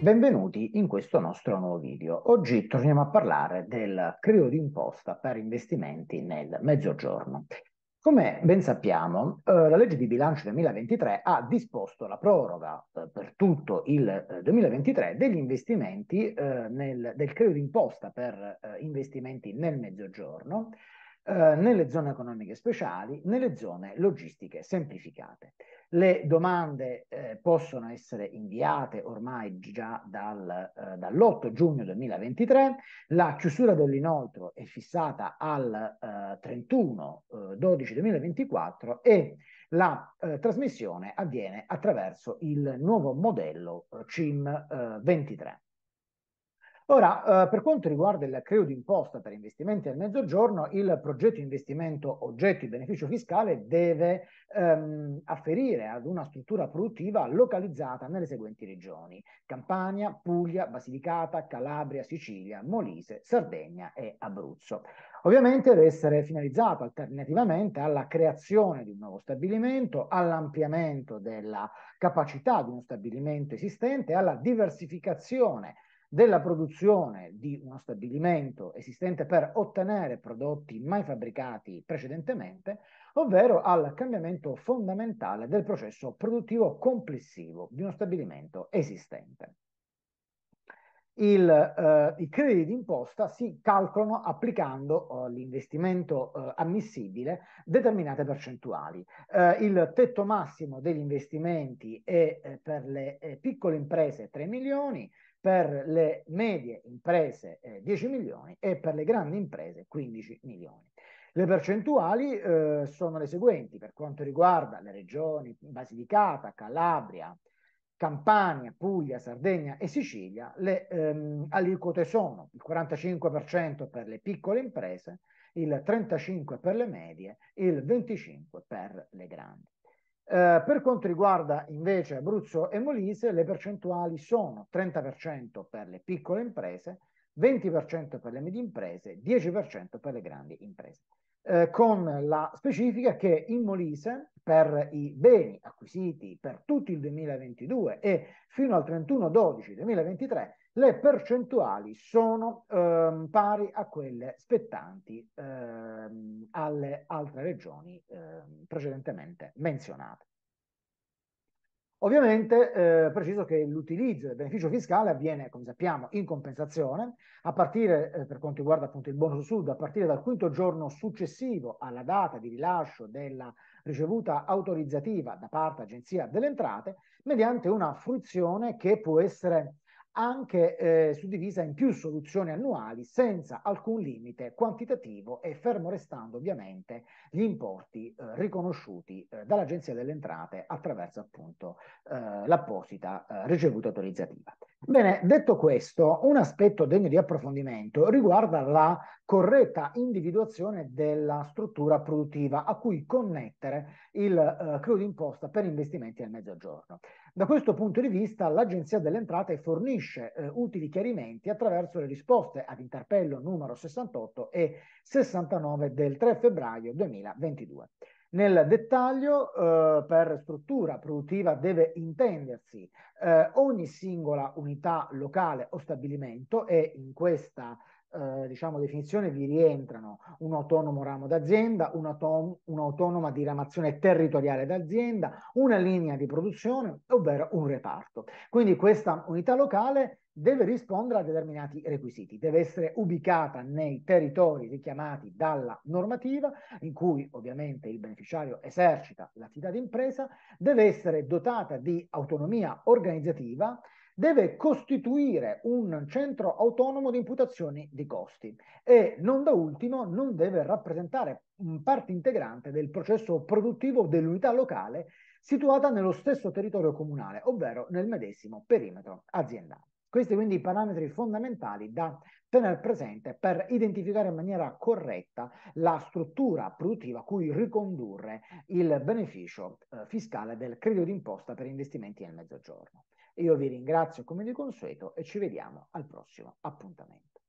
benvenuti in questo nostro nuovo video. Oggi torniamo a parlare del credito d'imposta per investimenti nel mezzogiorno. Come ben sappiamo, eh, la legge di bilancio 2023 ha disposto la proroga eh, per tutto il eh, 2023 degli investimenti eh, nel, del credito d'imposta per eh, investimenti nel mezzogiorno, eh, nelle zone economiche speciali, nelle zone logistiche semplificate. Le domande eh, possono essere inviate ormai già dal, eh, dall'8 giugno 2023. La chiusura dell'inoltro è fissata al eh, 31 12 2024 e la eh, trasmissione avviene attraverso il nuovo modello eh, CIM 23. Eh, Ora, eh, per quanto riguarda il credito d'imposta per investimenti al mezzogiorno, il progetto investimento oggetto di beneficio fiscale deve ehm, afferire ad una struttura produttiva localizzata nelle seguenti regioni: Campania, Puglia, Basilicata, Calabria, Sicilia, Molise, Sardegna e Abruzzo. Ovviamente deve essere finalizzato alternativamente alla creazione di un nuovo stabilimento, all'ampliamento della capacità di uno stabilimento esistente, alla diversificazione della produzione di uno stabilimento esistente per ottenere prodotti mai fabbricati precedentemente, ovvero al cambiamento fondamentale del processo produttivo complessivo di uno stabilimento esistente. Il, eh, I crediti d'imposta si calcolano applicando eh, l'investimento eh, ammissibile determinate percentuali. Eh, il tetto massimo degli investimenti è eh, per le eh, piccole imprese 3 milioni, per le medie imprese eh, 10 milioni e per le grandi imprese 15 milioni. Le percentuali eh, sono le seguenti per quanto riguarda le regioni Basilicata, Calabria, Campania, Puglia, Sardegna e Sicilia, le ehm, aliquote sono il 45% per le piccole imprese, il 35% per le medie, il 25% per le grandi. Eh, per quanto riguarda invece Abruzzo e Molise, le percentuali sono 30% per le piccole imprese, 20% per le medie imprese, 10% per le grandi imprese. Eh, con la specifica che in Molise per i beni acquisiti per tutto il 2022 e fino al 31-12-2023 le percentuali sono ehm, pari a quelle spettanti ehm, alle altre regioni ehm, precedentemente menzionate. Ovviamente eh, preciso che l'utilizzo del beneficio fiscale avviene, come sappiamo, in compensazione, a partire, eh, per quanto riguarda appunto il bonus sud, a partire dal quinto giorno successivo alla data di rilascio della ricevuta autorizzativa da parte agenzia delle Entrate, mediante una fruizione che può essere anche eh, suddivisa in più soluzioni annuali senza alcun limite quantitativo e fermo restando ovviamente gli importi eh, riconosciuti eh, dall'Agenzia delle Entrate attraverso appunto eh, l'apposita eh, ricevuta autorizzativa. Bene, detto questo, un aspetto degno di approfondimento riguarda la corretta individuazione della struttura produttiva a cui connettere il eh, crudo imposta per investimenti nel mezzogiorno. Da questo punto di vista l'Agenzia delle Entrate fornisce eh, utili chiarimenti attraverso le risposte ad interpello numero 68 e 69 del 3 febbraio 2022. Nel dettaglio, eh, per struttura produttiva deve intendersi eh, ogni singola unità locale o stabilimento e in questa eh, diciamo, definizione vi rientrano un autonomo ramo d'azienda, un'autonoma diramazione territoriale d'azienda, una linea di produzione, ovvero un reparto. Quindi questa unità locale deve rispondere a determinati requisiti, deve essere ubicata nei territori richiamati dalla normativa, in cui ovviamente il beneficiario esercita l'attività d'impresa, deve essere dotata di autonomia organizzativa deve costituire un centro autonomo di imputazioni di costi e non da ultimo non deve rappresentare parte integrante del processo produttivo dell'unità locale situata nello stesso territorio comunale, ovvero nel medesimo perimetro aziendale. Questi quindi i parametri fondamentali da tenere presente per identificare in maniera corretta la struttura produttiva a cui ricondurre il beneficio eh, fiscale del credito d'imposta per investimenti nel mezzogiorno. Io vi ringrazio come di consueto e ci vediamo al prossimo appuntamento.